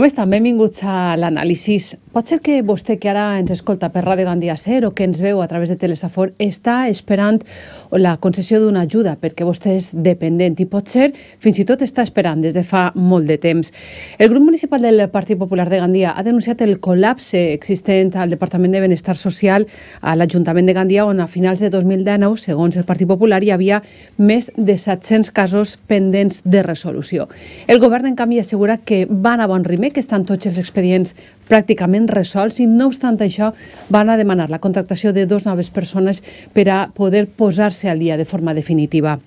Com estan? Benvinguts a l'anàlisi. Pot ser que vostè que ara ens escolta per Ràdio Gandia Ser o que ens veu a través de Telesafor està esperant la concessió d'una ajuda perquè vostè és dependent i pot ser fins i tot està esperant des de fa molt de temps. El grup municipal del Partit Popular de Gandia ha denunciat el col·lapse existent al Departament de Benestar Social a l'Ajuntament de Gandia on a finals de 2019, segons el Partit Popular, hi havia més de 700 casos pendents de resolució. El govern, en canvi, assegura que van a bon ritme que estan tots els expedients pràcticament resolts i no obstant això van a demanar la contractació de dues noves persones per a poder posar-se al dia de forma definitiva.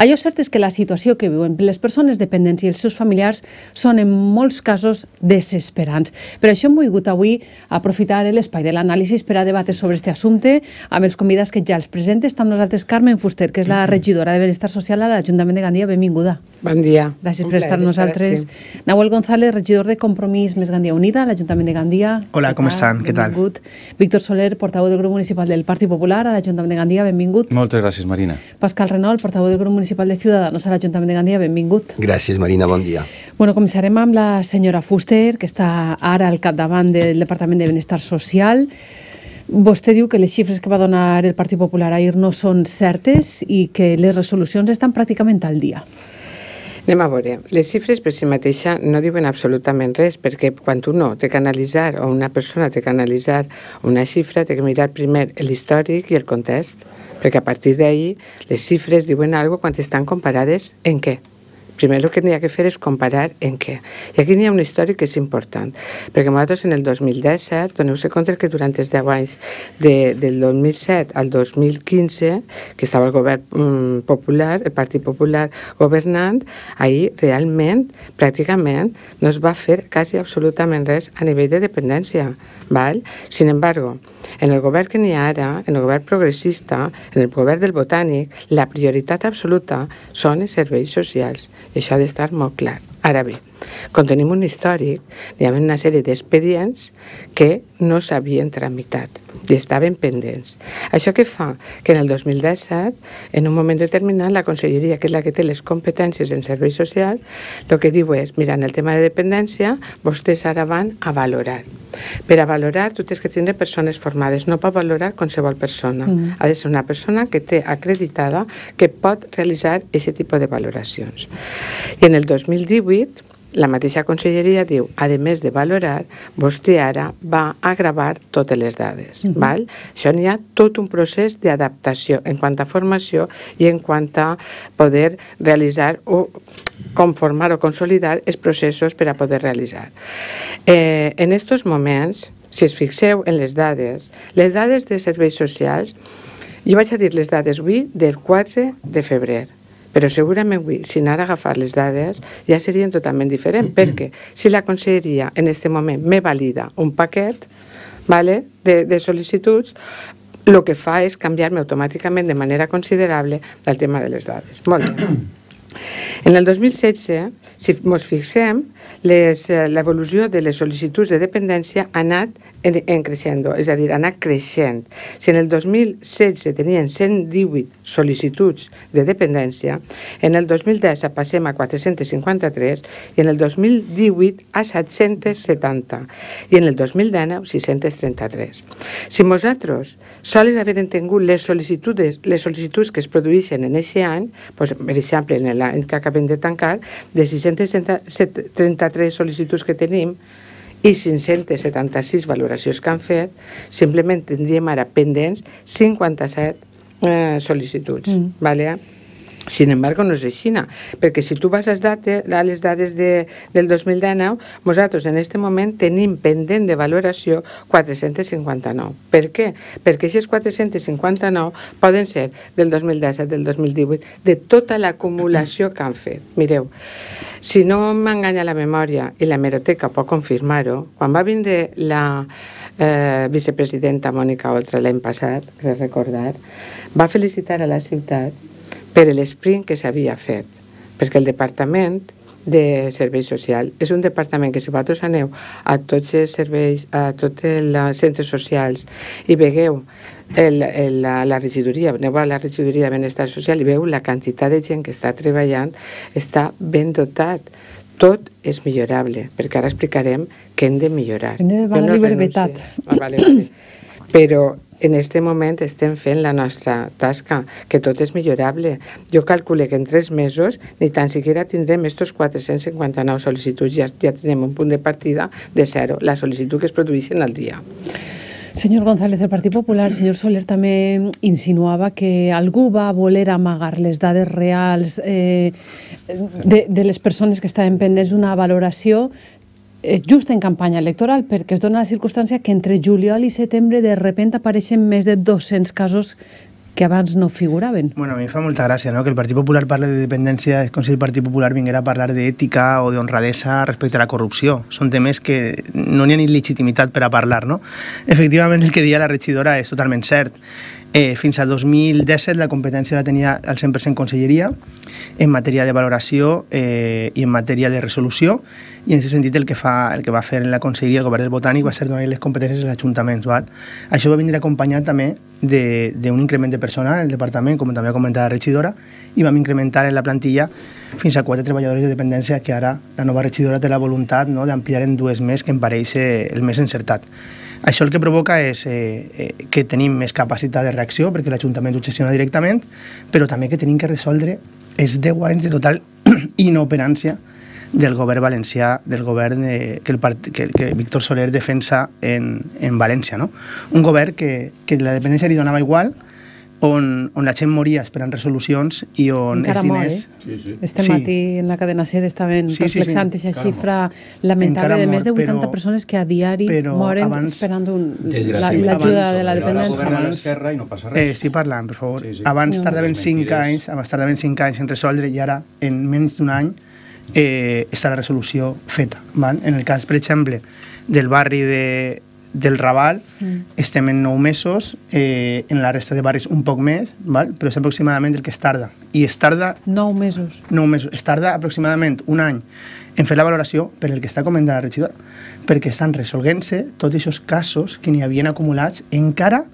Allò cert és que la situació que viuen les persones dependents i els seus familiars són en molts casos desesperants. Per això hem volgut avui aprofitar l'espai de l'anàlisi per a debatre sobre aquest assumpte amb els convidats que ja els presentes. Està amb nosaltres Carmen Fuster, que és la mhm. regidora de Benestar Social a l'Ajuntament de Gandia. Benvinguda. Bon dia. Gràcies per estar amb nosaltres. Nahuel González, regidor de Compromís Més Gandia Unida a l'Ajuntament de Gandia. Hola, com estan? Què tal? Benvingut. Víctor Soler, portaveu del grup municipal del Partit Popular a l'Ajuntament de Gandia. Benvingut. Moltes gràcies, Marina. Pascal Renol, portaveu del del grup municipal de Ciudadanos a l'Ajuntament de Gandia. Benvingut. Gràcies, Marina, bon dia. Bueno, començarem amb la senyora Fuster, que està ara al capdavant del Departament de Benestar Social. Vostè diu que les xifres que va donar el Partit Popular ahir no són certes i que les resolucions estan pràcticament al dia. Anem a veure. Les xifres per si mateixa no diuen absolutament res, perquè quan tu no té que analitzar, o una persona té que analitzar una xifra, té que mirar primer l'històric i el context perquè a partir d'ahir les xifres diuen algo quan estan comparades en què? Primer el que n'hi ha que fer és comparar en què. I aquí n'hi ha una història que és important, perquè nosaltres en el 2017, doneu-se compte que durant els 10 anys, de, del 2007 al 2015, que estava el govern um, popular, el Partit Popular governant, ahir realment, pràcticament, no es va fer quasi absolutament res a nivell de dependència. Val? Sin embargo, en el govern que n'hi ha ara, en el govern progressista, en el govern del botànic, la prioritat absoluta són els serveis socials i això ha d'estar molt clar. Ara bé, com tenim un històric, hi havia una sèrie d'expedients que no s'havien tramitat i estaven pendents. Això que fa que en el 2017, en un moment determinat, la conselleria, que és la que té les competències en servei social, el que diu és, mira, en el tema de dependència, vostès ara van a valorar. Per a valorar, tu tens que tindre persones formades, no per valorar qualsevol persona. Mm. Ha de ser una persona que té acreditada que pot realitzar aquest tipus de valoracions. I en el 2018, la mateixa conselleria diu, a més de valorar, vostè ara va a gravar totes les dades. Mm -hmm. val? Això n'hi ha tot un procés d'adaptació en quant a formació i en quant a poder realitzar o conformar o consolidar els processos per a poder realitzar. Eh, en aquests moments, si es fixeu en les dades, les dades de serveis socials, jo vaig a dir les dades avui del 4 de febrer però segurament avui, si anar a agafar les dades, ja serien totalment diferents, perquè si la conselleria en aquest moment me valida un paquet vale, de, de sol·licituds, el que fa és canviar-me automàticament de manera considerable del tema de les dades. Molt bé. En el 2016 si ens fixem, eh, l'evolució de les sol·licituds de dependència ha anat en, en creixent, és a dir, ha anat creixent. Si en el 2016 tenien 118 sol·licituds de dependència, en el 2010 passem a 453 i en el 2018 a 770 i en el 2019 633. Si nosaltres sols haver tingut les sol·licituds, les sol·licituds que es produeixen en aquest any, doncs, per exemple, en l'any que acabem de tancar, de 600 333 sol·licituds que tenim i 576 valoracions que han fet, simplement tindríem ara pendents 57 eh, sol·licituds. Mm. Vale? Sin embargo, no és així, perquè si tu vas a les dades de, del 2019, nosaltres en aquest moment tenim pendent de valoració 459. Per què? Perquè aquestes 459 poden ser del 2017, del 2018, de tota l'acumulació que han fet. Mireu, si no m'enganya la memòria, i la meroteca pot confirmar-ho, quan va vindre la eh, vicepresidenta Mònica Oltra l'any passat, crec recordar, va felicitar a la ciutat per l'esprint que s'havia fet, perquè el Departament de Servei Social és un departament que si vosaltres aneu a tots els serveis, a tots els centres socials i vegueu el, el, la, la regidoria, aneu a la regidoria de benestar social i veu la quantitat de gent que està treballant, està ben dotat tot és millorable, perquè ara explicarem què hem de millorar. Hem de demanar-li no verbetat. Ah, vale, vale. Però en aquest moment estem fent la nostra tasca, que tot és millorable. Jo calcule que en tres mesos ni tan siquiera tindrem estos 459 sol·licituds, ja, ja tenim un punt de partida de zero, la sol·licitud que es produeixen al dia. Senyor González, del Partit Popular, senyor Soler, també insinuava que algú va voler amagar les dades reals eh, de, de les persones que estaven pendents d'una valoració Eh, just en campanya electoral, perquè es dona la circumstància que entre juliol i setembre de repente apareixen més de 200 casos que abans no figuraven. Bueno, a mi em fa molta gràcia no? que el Partit Popular parli de dependència és com si el Partit Popular vinguera a parlar d'ètica o d'honradesa respecte a la corrupció. Són temes que no n'hi ha ni legitimitat per a parlar, no? Efectivament, el que deia la regidora és totalment cert. Eh, fins al 2017 la competència la tenia al 100% Conselleria en matèria de valoració eh, i en matèria de resolució i en aquest sentit el que, fa, el que va fer en la Conselleria, el govern del Botànic, va ser donar les competències als ajuntaments. Val? Això va vindre acompanyat també d'un increment de personal en el departament, com també ha comentat la regidora, i vam incrementar en la plantilla fins a quatre treballadors de dependència que ara la nova regidora té la voluntat no, d'ampliar en dues més que em pareix eh, el més encertat. Això el que provoca és eh, eh, que tenim més capacitat de reacció perquè l'Ajuntament ho gestiona directament, però també que tenim que resoldre els 10 anys de total inoperància del govern valencià, del govern eh, que, el part, que, que Víctor Soler defensa en, en València. No? Un govern que, que la dependència li donava igual, on, on la gent moria esperant resolucions i on Encara els diners... Mor, eh? sí, sí. Este sí. matí en la cadena SER estaven sí, reflexant aquesta sí, sí. xifra lamentable mor, de més de 80 però, persones que a diari però moren abans, esperant l'ajuda de la dependència. Abans, abans, i no passa res. Eh, sí, parlant, per favor. Sí, sí. Abans no. tardaven 5 anys, abans tardaven 5 anys en resoldre i ara, en menys d'un any, eh, està la resolució feta. Van? En el cas, per exemple, del barri de, del Raval mm. estem en 9 mesos, eh, en la resta de barris un poc més, val? però és aproximadament el que es tarda. I es tarda... 9 mesos. 9 mesos. Es tarda aproximadament un any en fer la valoració per el que està comentant la regidora, perquè estan resolguent-se tots aquests casos que n'hi havien acumulats encara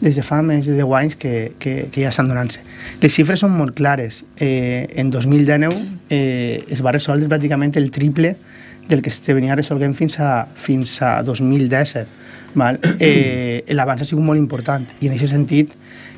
des de fa més de 10 anys que, que, que ja estan donant-se. Les xifres són molt clares. Eh, en 2019 eh, es va resoldre pràcticament el triple del que se venia resolguent fins a, fins a 2017. Val? Eh, L'avanç ha sigut molt important i en aquest sentit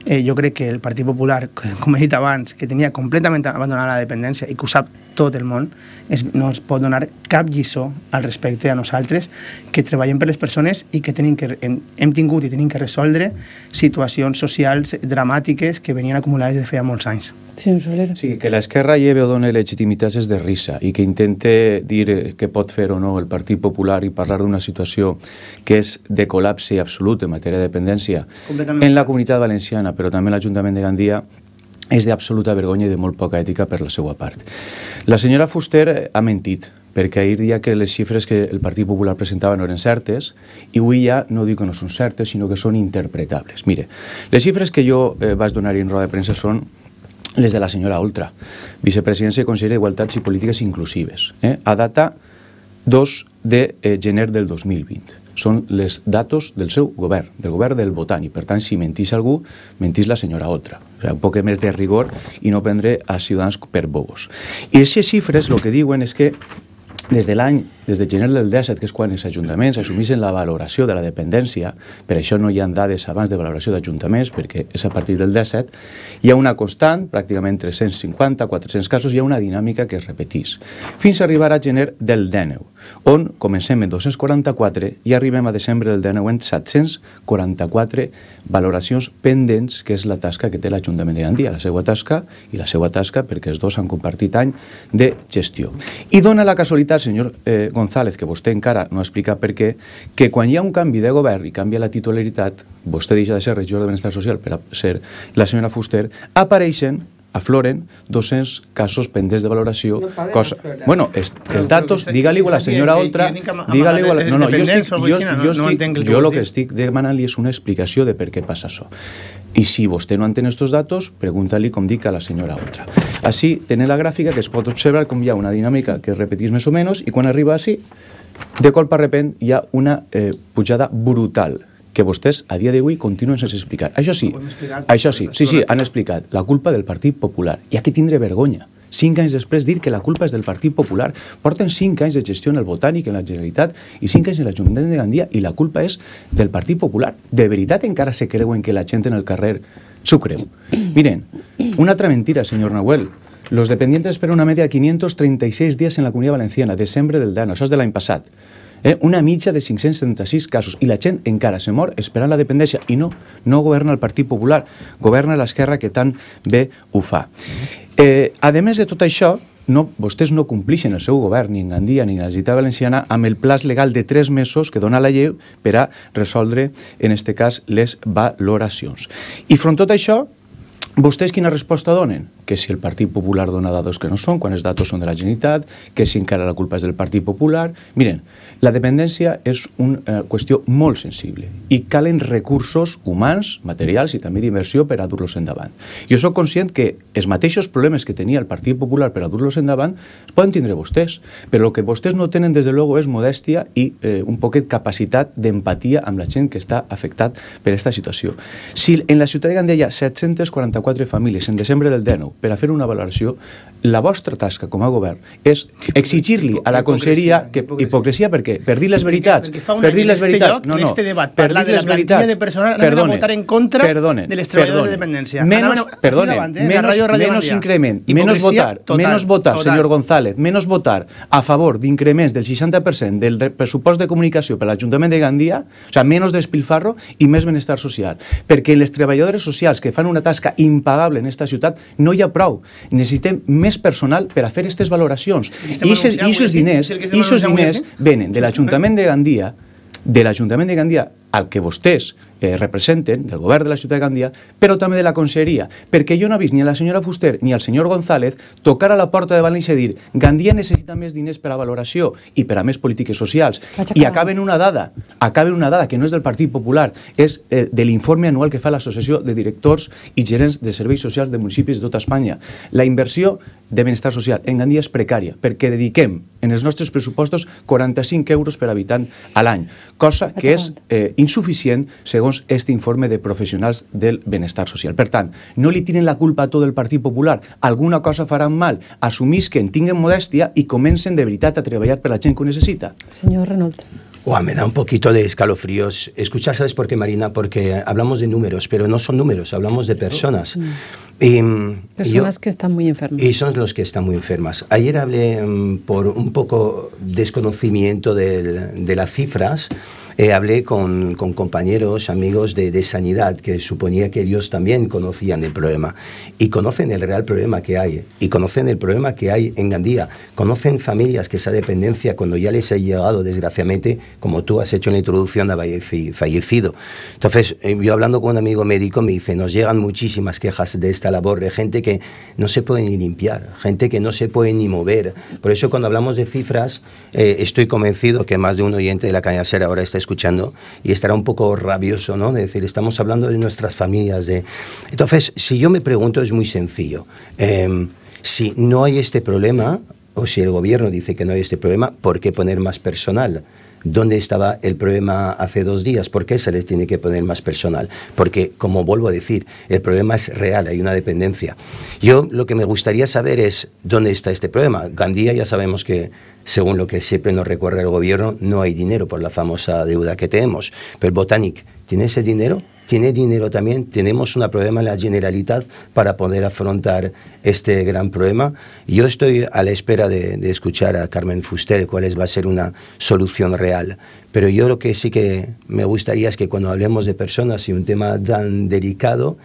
eh, jo crec que el Partit Popular, com he dit abans, que tenia completament abandonada la dependència i que ho sap tot el món es, no ens pot donar cap lliçó al respecte a nosaltres que treballem per les persones i que, tenim que hem, hem tingut i tenim que resoldre situacions socials dramàtiques que venien acumulades de feia molts anys. Sí, sí que l'esquerra lleve o dona legitimitats és de risa i que intente dir eh, què pot fer o no el Partit Popular i parlar d'una situació que és de col·lapse absolut en matèria de dependència en la comunitat valenciana, però també l'Ajuntament de Gandia és d'absoluta vergonya i de molt poca ètica per la seva part. La senyora Fuster eh, ha mentit, perquè ahir dia que les xifres que el Partit Popular presentava no eren certes, i avui ja no dic que no són certes, sinó que són interpretables. Mire, les xifres que jo eh, vaig donar en roda de premsa són les de la senyora Oltra, vicepresidència i consellera d'Igualtats i Polítiques Inclusives, eh, a data 2 de eh, gener del 2020 són les dades del seu govern, del govern del votant, i per tant, si mentís algú, mentís la senyora altra. O sigui, un poc més de rigor i no prendre a ciutadans per bobos. I aquestes xifres el que diuen és que des de l'any des de gener del 17, que és quan els ajuntaments assumissin la valoració de la dependència, per això no hi ha dades abans de valoració d'ajuntaments, perquè és a partir del 17, hi ha una constant, pràcticament 350-400 casos, hi ha una dinàmica que es repetís. Fins a arribar a gener del 19, on comencem en 244 i arribem a desembre del 19 en 744 valoracions pendents, que és la tasca que té l'Ajuntament de Gandia, la seva tasca i la seva tasca, perquè els dos han compartit any de gestió. I dona la casualitat, senyor eh, González, que vostè encara no ha explicat per què, que quan hi ha un canvi de govern i canvia la titularitat, vostè deixa de ser regidor de Benestar Social per a ser la senyora Fuster, apareixen afloren 200 casos pendents de valoració. No cosa... Aflorar. Bueno, els es datos, digue-li a la senyora eh, Oltra, digue-li a la... No, no, jo, estic, jo, jo, estic, no jo el que estic demanant-li és una explicació de per què passa això. I si vostè no entén aquests datos, pregunta-li com dic a la senyora Oltra. Així, tenen la gràfica que es pot observar com hi ha una dinàmica que es repetís més o menys i quan arriba així, de colpa repent hi ha una eh, pujada brutal que vostès a dia d'avui continuen sense explicar. Això sí, això sí, sí, sí, han explicat la culpa del Partit Popular. Hi ha que tindre vergonya. Cinc anys després dir que la culpa és del Partit Popular. Porten cinc anys de gestió en el Botànic, en la Generalitat, i cinc anys en l'Ajuntament de Gandia, i la culpa és del Partit Popular. De veritat encara se creuen que la gent en el carrer s'ho creu. Miren, una altra mentira, senyor Nahuel. Los dependientes esperan una media de 536 dies en la Comunidad Valenciana, desembre del DAN, això és de l'any passat. Eh? Una mitja de 576 casos. I la gent encara se mor esperant la dependència. I no, no governa el Partit Popular, governa l'esquerra que tan bé ho fa. Eh, a més de tot això, no, vostès no complixen el seu govern, ni en Gandia ni en la Generalitat Valenciana, amb el plaç legal de tres mesos que dona la llei per a resoldre, en aquest cas, les valoracions. I front tot això, vostès quina resposta donen? que si el Partit Popular dona dades que no són, quan els dades són de la Generalitat, que si encara la culpa és del Partit Popular... Miren, la dependència és una eh, qüestió molt sensible i calen recursos humans, materials i també d'inversió per a dur-los endavant. Jo sóc conscient que els mateixos problemes que tenia el Partit Popular per a dur-los endavant es poden tindre vostès, però el que vostès no tenen, des de luego, és modèstia i eh, un poquet capacitat d'empatia amb la gent que està afectat per aquesta situació. Si en la ciutat de Gandia hi ha 744 famílies en desembre del 19 per a fer una valoració la vostra tasca com a govern és exigir-li a la conselleria que hipocresia per què? Per dir les veritats, per dir les veritats. No, no. Este debat, per dir les veritats. de personal perdone, votar en contra perdonen, de les treballadores de dependència. Menos, perdonen, menos, menos increment, menos votar, menos votar, senyor González, menos votar a favor d'increments del 60% del pressupost de comunicació per l'Ajuntament de Gandia, o sigui, menys despilfarro i més benestar social. Perquè les treballadores socials que fan una tasca impagable en aquesta ciutat no hi ha prou. Necessitem més més personal per a fer aquestes valoracions. I aquests diners, diners venen de l'Ajuntament de Gandia, de l'Ajuntament de Gandia al que vostès eh, representen, del govern de la ciutat de Gandia, però també de la conselleria, perquè jo no he vist ni a la senyora Fuster ni al senyor González tocar a la porta de València i dir Gandia necessita més diners per a valoració i per a més polítiques socials. I acaben una dada, acaben una dada que no és del Partit Popular, és eh, de l'informe anual que fa l'Associació de Directors i Gerents de Serveis Socials de Municipis de tota Espanya. La inversió de benestar social en Gandia és precària, perquè dediquem en els nostres pressupostos 45 euros per habitant a l'any, cosa que és eh, ...insuficiente según este informe de profesionales del bienestar social. Per no le tienen la culpa a todo el Partido Popular, alguna cosa harán mal, que tinguen modestia y comencen de veritat a trabajar per la gente que ho Señor Renault. me da un poquito de escalofríos. Escuchar, ¿sabes por qué, Marina? Porque hablamos de números, pero no son números, hablamos de personas. personas que están muy enfermas. Y son los que están muy enfermas. Ayer hablé mm, por un poco desconocimiento de las cifras eh, hablé con, compañeros, amigos de, sanidad, que suponía que ellos también conocían el problema. Y conocen el real problema que hay. Y conocen el problema que hay en Gandía. Conocen familias que esa dependencia, cuando ya les ha llegado, desgraciadamente, como tú has hecho en la introducción, ha fallecido. Entonces, eh, yo hablando con un amigo médico, me dice, nos llegan muchísimas quejas de esta labor, de gente que no se puede ni limpiar, gente que no se puede ni mover. Por eso, cuando hablamos de cifras, eh, estoy convencido que más de un oyente de la cañasera ahora está escuchando y estará un poco rabioso, ¿no? De decir, estamos hablando de nuestras familias. De... Entonces, si yo me pregunto, es muy sencillo. Em, si no hay este problema, o si el gobierno dice que no hay este problema, ¿por qué poner más personal? ¿Dónde estaba el problema hace dos días? ¿Por qué se les tiene que poner más personal? Porque, como vuelvo a decir, el problema es real, hay una dependencia. Yo lo que me gustaría saber es dónde está este problema. Gandía ya sabemos que, según lo que siempre nos recuerda el gobierno, no hay dinero por la famosa deuda que tenemos. Pero Botanic, ¿tiene ese dinero? tiene dinero también, tenemos un problema en la generalidad para poder afrontar este gran problema. Yo estoy a la espera de, de escuchar a Carmen Fuster cuál es, va a ser una solución real, pero yo lo que sí que me gustaría es que cuando hablemos de personas y un tema tan delicado,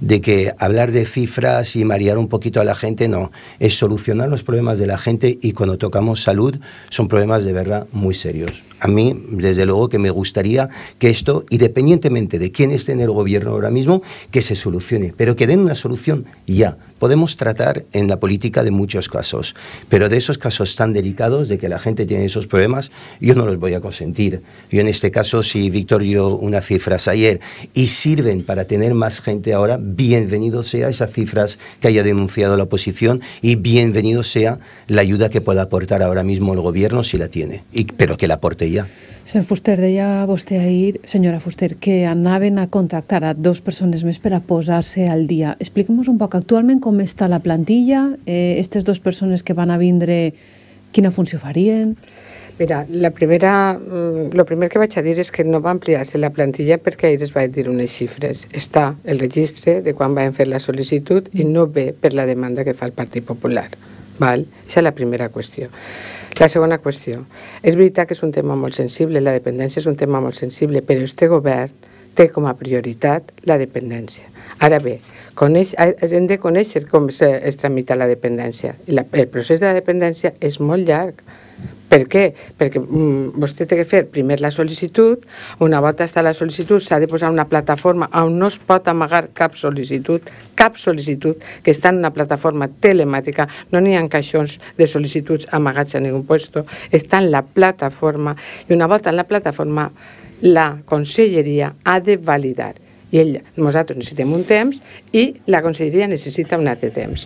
de que hablar de cifras y marear un poquito a la gente, no, es solucionar los problemas de la gente y cuando tocamos salud son problemas de verdad muy serios. A mí, desde luego, que me gustaría que esto, independientemente de quién esté en el gobierno ahora mismo, que se solucione, pero que den una solución ya podemos tratar en la política de muchos casos, pero de esos casos tan delicados de que la gente tiene esos problemas, yo no los voy a consentir. Yo en este caso, si Víctor dio unas cifras ayer y sirven para tener más gente ahora, bienvenido sea esas cifras que haya denunciado la oposición y bienvenido sea la ayuda que pueda aportar ahora mismo el gobierno si la tiene, pero que la aporte ya. Senyor Fuster, deia vostè ahir, senyora Fuster, que anaven a contractar a dos persones més per a posar-se al dia. Expliquem-nos un poc actualment com està la plantilla, eh, aquestes dues persones que van a vindre, quina funció farien? Mira, la primera, el mm, primer que vaig a dir és que no va ampliar-se la plantilla perquè ahir es va dir unes xifres. Està el registre de quan van fer la sol·licitud i no ve per la demanda que fa el Partit Popular. Val? Això és la primera qüestió. La segona qüestió. És veritat que és un tema molt sensible, la dependència és un tema molt sensible, però este govern té com a prioritat la dependència. Ara bé, coneix, hem de conèixer com es, es tramita la dependència. La, el procés de la dependència és molt llarg. Per què? Perquè mm, vostè té que fer primer la sol·licitud, una volta està la sol·licitud s'ha de posar una plataforma on no es pot amagar cap sol·licitud, cap sol·licitud que està en una plataforma telemàtica, no n'hi ha caixons de sol·licituds amagats a ningú lloc, està en la plataforma i una volta en la plataforma la conselleria ha de validar i ell, nosaltres necessitem un temps i la conselleria necessita un altre temps.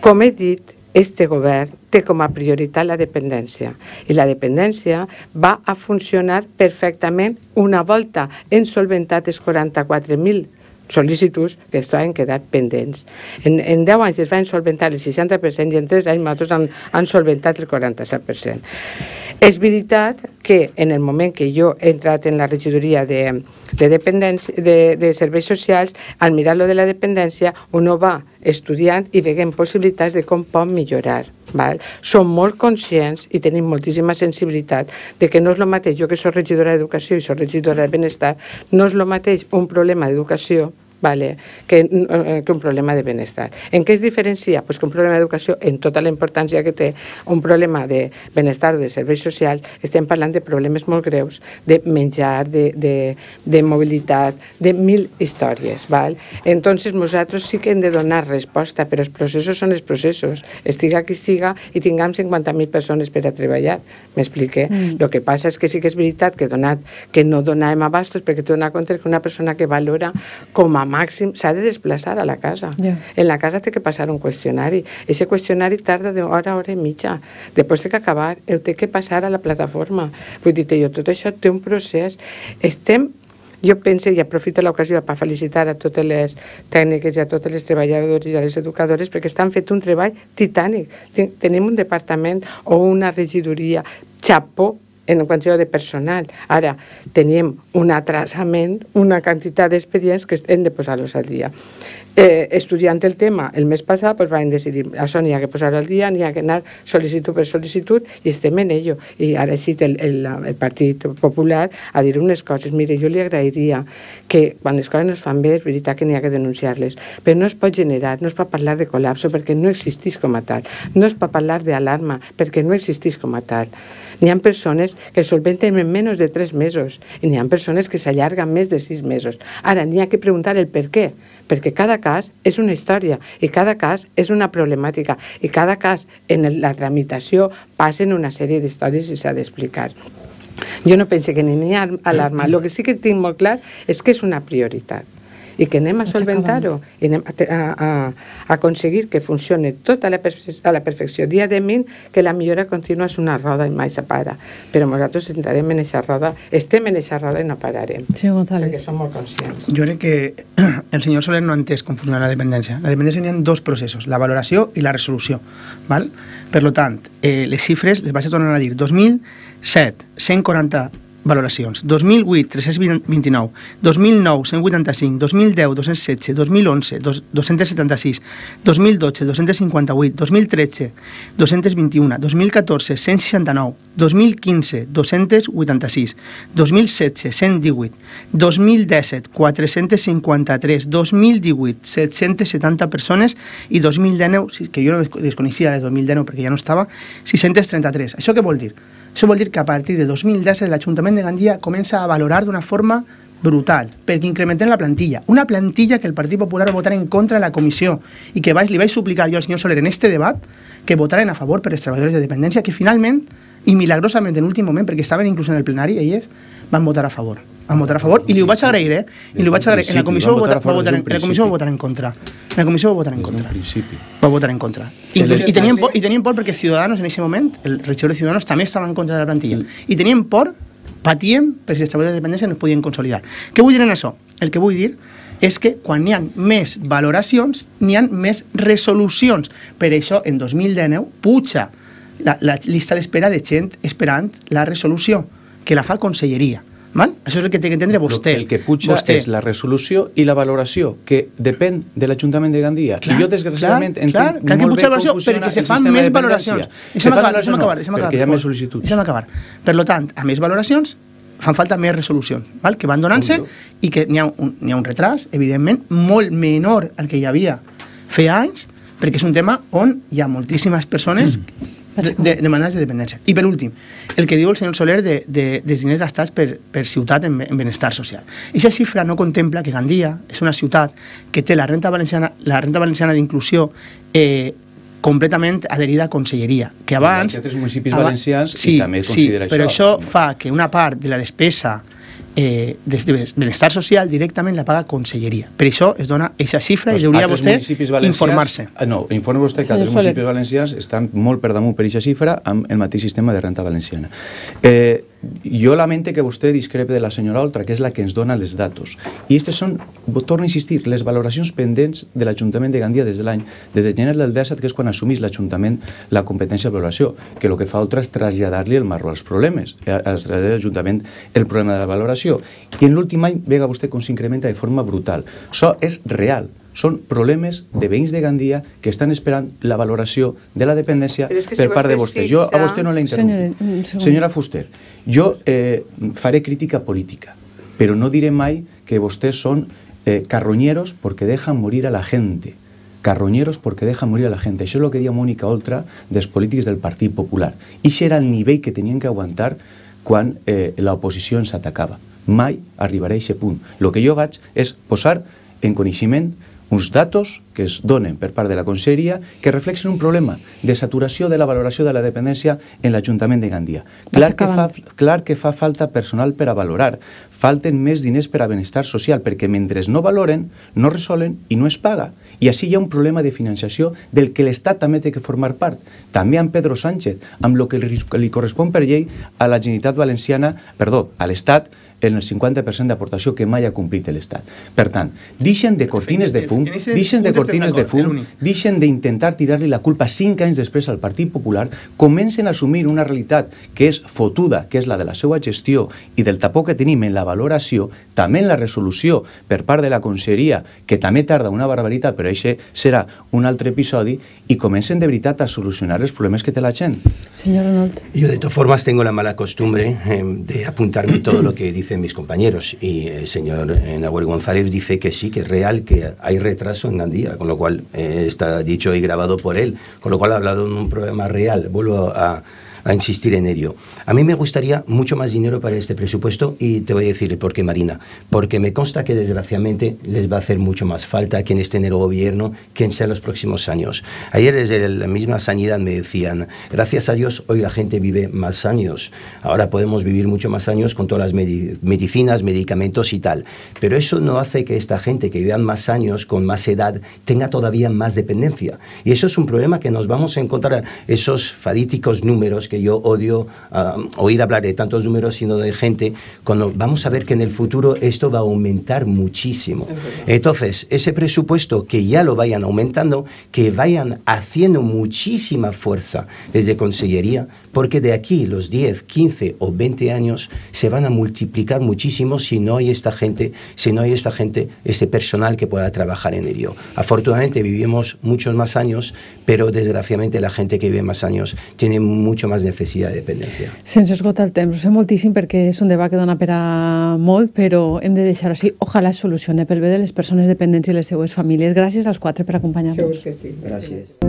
Com he dit, este govern té com a prioritat la dependència i la dependència va a funcionar perfectament una volta en solventat els 44.000 sol·licituds que estaven quedat pendents. En, en 10 anys es van solventar el 60% i en 3 anys nosaltres han, han solventat el 47%. És veritat que en el moment que jo he entrat en la regidoria de, de, dependència, de, de serveis socials, al mirar lo de la dependència, uno va estudiant i veiem possibilitats de com pot millorar. Val? Som molt conscients i tenim moltíssima sensibilitat de que no és el mateix, jo que soc regidora d'Educació i soc regidora de Benestar, no és el mateix un problema d'educació Vale, que, eh, que un problema de benestar. En què es diferencia? Pues que un problema d'educació, en tota la importància que té un problema de benestar o de serveis socials, estem parlant de problemes molt greus, de menjar, de, de, de mobilitat, de mil històries. Val? Entonces nosaltres sí que hem de donar resposta, però els processos són els processos. Estiga qui estiga i tinguem 50.000 persones per a treballar. M'explique? Mm. Lo que passa és que sí que és veritat que, donat, que no donàvem abastos perquè tu dona compte que una persona que valora com a màxim s'ha de desplaçar a la casa. Yeah. En la casa té que passar un qüestionari. Ese qüestionari tarda d'hora, hora i mitja. Després té que acabar, el té que passar a la plataforma. Vull dir jo, tot això té un procés. Estem jo penso i aprofito l'ocasió per felicitar a totes les tècniques i a totes les treballadores i a les educadores perquè estan fet un treball titànic. Tenim un departament o una regidoria xapó en qüestió de personal. Ara tenim un atrasament, una quantitat d'expedients que hem de posar-los al dia. Eh, estudiant el tema el mes passat, pues, vam decidir, això n'hi ha que posar al dia, n'hi ha que anar sol·licitud per sol·licitud, i estem en ello. I ara sí, el, el, el Partit Popular a dir unes coses. Mire, jo li agrairia que quan les coses no es fan bé, és veritat que n'hi ha que denunciar-les, però no es pot generar, no es pot parlar de col·lapse perquè no existís com a tal, no es pot parlar d'alarma perquè no existís com a tal. nian personas que solventen en menos de tres meses y personas personas que se alargan más de seis meses. Ahora, ni que preguntar el porqué, porque cada caso es una historia y cada caso es una problemática y cada caso en la tramitación pasa en una serie de historias y se ha de explicar. Yo no pensé que ni ni alarma. lo que sí que tengo claro es que es una prioridad. i que anem a solventar-ho, i anem a, a, a aconseguir que funcioni tot a la, a la perfecció. Dia de min que la millora continua és una roda i mai s'apara, però nosaltres entrarem en aquesta roda, estem en aquesta roda i no pararem. Sí, González. Perquè som molt conscients. Jo crec que el senyor Soler no ha entès com funciona la dependència. La dependència n'hi ha dos processos, la valoració i la resolució. Val? Per tant, eh, les xifres les vaig a tornar a dir, 2007, 140 Valoracions. 2008, 329, 2009, 185, 2010, 217, 2011, 276, 2012, 258, 2013, 221, 2014, 169, 2015, 286, 2016, 118, 2017, 453, 2018, 770 persones i 2019, que jo no desconeixia les 2019 perquè ja no estava, 633. Això què vol dir? Això vol dir que a partir de 2010 l'Ajuntament de Gandia comença a valorar d'una forma brutal, perquè incrementen la plantilla. Una plantilla que el Partit Popular va votar en contra de la comissió i que vaig, li vaig suplicar jo al senyor Soler en este debat que votaren a favor per els treballadors de dependència, que finalment, i milagrosament en l'últim moment, perquè estaven inclús en el plenari, elles van votar a favor a votar a favor i li ho vaig agrair, eh? I li ho vaig agrair. En la comissió va votar, va votar, en, la comissió va votar en contra. En la comissió va votar en contra. principi. Va votar en contra. I, i, tenien por, I tenien por perquè Ciudadanos en aquest moment, el regidor de Ciudadanos també estava en contra de la plantilla. Mm. I tenien por, patien, perquè si els treballadors de dependència no es podien consolidar. Què vull dir en això? El que vull dir és que quan n'hi ha més valoracions, n'hi ha més resolucions. Per això, en 2019, puja la, la llista d'espera de gent esperant la resolució, que la fa Conselleria. Man? Això és el que té que entendre vostè. El que puja vostè. és eh. la resolució i la valoració, que depèn de l'Ajuntament de Gandia. Clar, I jo, desgraciadament, clar, entenc clar, molt que bé com perquè se fan més valoracions. Deixa'm acabar, deixa'm acabar. Deixa'm acabar, perquè hi ha més sol·licituds. Deixa'm acabar. Per tant, a més valoracions, fan falta més resolucions, val? que van donant-se i que n'hi ha, un, ha un retras, evidentment, molt menor al que hi havia fa anys, perquè és un tema on hi ha moltíssimes persones mm de, de manera de dependència. I per últim, el que diu el senyor Soler de, de, de diners gastats per, per ciutat en, en benestar social. Aquesta xifra no contempla que Gandia és una ciutat que té la renta valenciana, la renta valenciana d'inclusió eh, completament adherida a Conselleria, que abans... Hi ha altres municipis abans, valencians sí, i també sí, considera això. Sí, però això fa que una part de la despesa eh, de benestar social directament la paga Conselleria. Per això es dona aquesta xifra pues i hauria vostè informar-se. Ah, no, informa vostè que altres municipis valencians estan molt per damunt per aquesta xifra amb el mateix sistema de renta valenciana. Eh, jo lamente que vostè discrepe de la senyora Oltra, que és la que ens dona les datos. I aquestes són, torno a insistir, les valoracions pendents de l'Ajuntament de Gandia des de l'any, des de gener del 17, que és quan assumís l'Ajuntament la competència de valoració, que el que fa Oltra és traslladar-li el marró als problemes, es eh, traslladar l'Ajuntament el problema de la valoració. I en l'últim any vega vostè com s'incrementa de forma brutal. Això és real són problemes de veïns de Gandia que estan esperant la valoració de la dependència per si part de vostè. Fixa... Jo a vostè no la interrompo. Senyora, Senyora Fuster, jo eh, faré crítica política, però no diré mai que vostès són eh, carroñeros porque dejan morir a la gente. carroñeros porque dejan morir a la gente. Això és el que diu Mònica Oltra dels polítics del Partit Popular. I això era el nivell que tenien que aguantar quan eh, l'oposició ens atacava. Mai arribaré a aquest punt. El que jo vaig és posar en coneixement uns datos que es donen per part de la conselleria que reflexen un problema de saturació de la valoració de la dependència en l'Ajuntament de Gandia. Clar que, fa, clar que fa falta personal per a valorar, falten més diners per a benestar social, perquè mentre no valoren, no resolen i no es paga. I així hi ha un problema de finançació del que l'Estat també té que formar part. També amb Pedro Sánchez, amb el que li, correspon per llei a la Generalitat Valenciana, perdó, a l'Estat, en el 50% d'aportació que mai ha complit l'Estat. Per tant, deixen de cortines de fum, deixen de cortines cortines de fum, deixen d'intentar tirar-li la culpa cinc anys després al Partit Popular, comencen a assumir una realitat que és fotuda, que és la de la seva gestió i del tapó que tenim en la valoració, també en la resolució per part de la conselleria, que també tarda una barbaritat, però això serà un altre episodi, i comencen de veritat a solucionar els problemes que té la gent. Senyor Arnold. Jo, de totes formes, tengo la mala costumbre eh, de apuntarme todo lo que dicen mis compañeros y el señor eh, Nahuel González dice que sí, que es real, que hay retraso en Gandía. con lo cual eh, está dicho y grabado por él, con lo cual ha hablado de un problema real. Vuelvo a, a insistir en ello. A mí me gustaría mucho más dinero para este presupuesto y te voy a decir por qué, Marina. Porque me consta que desgraciadamente les va a hacer mucho más falta quien esté en el gobierno, quien sea en los próximos años. Ayer desde la misma sanidad me decían, gracias a Dios hoy la gente vive más años. Ahora podemos vivir mucho más años con todas las medicinas, medicamentos y tal. Pero eso no hace que esta gente que vivan más años, con más edad, tenga todavía más dependencia. Y eso es un problema que nos vamos a encontrar, esos fadíticos números que yo odio oír hablar de tantos números, sino de gente, cuando vamos a ver que en el futuro esto va a aumentar muchísimo. Entonces, ese presupuesto que ya lo vayan aumentando, que vayan haciendo muchísima fuerza desde Consellería, porque de aquí los 10, 15 o 20 años se van a multiplicar muchísimo si no hay esta gente, si no hay esta gente, ese personal que pueda trabajar en ello. Afortunadamente vivimos muchos más años, pero desgraciadamente la gente que vive más años tiene mucho más problemes de de dependència. Sense esgotar el temps, ho sé moltíssim perquè és un debat que dona per a molt, però hem de deixar-ho així. Ojalà es solucione pel bé de les persones dependents i les seues famílies. Gràcies als quatre per acompanyar-nos. Segur que sí. Gràcies.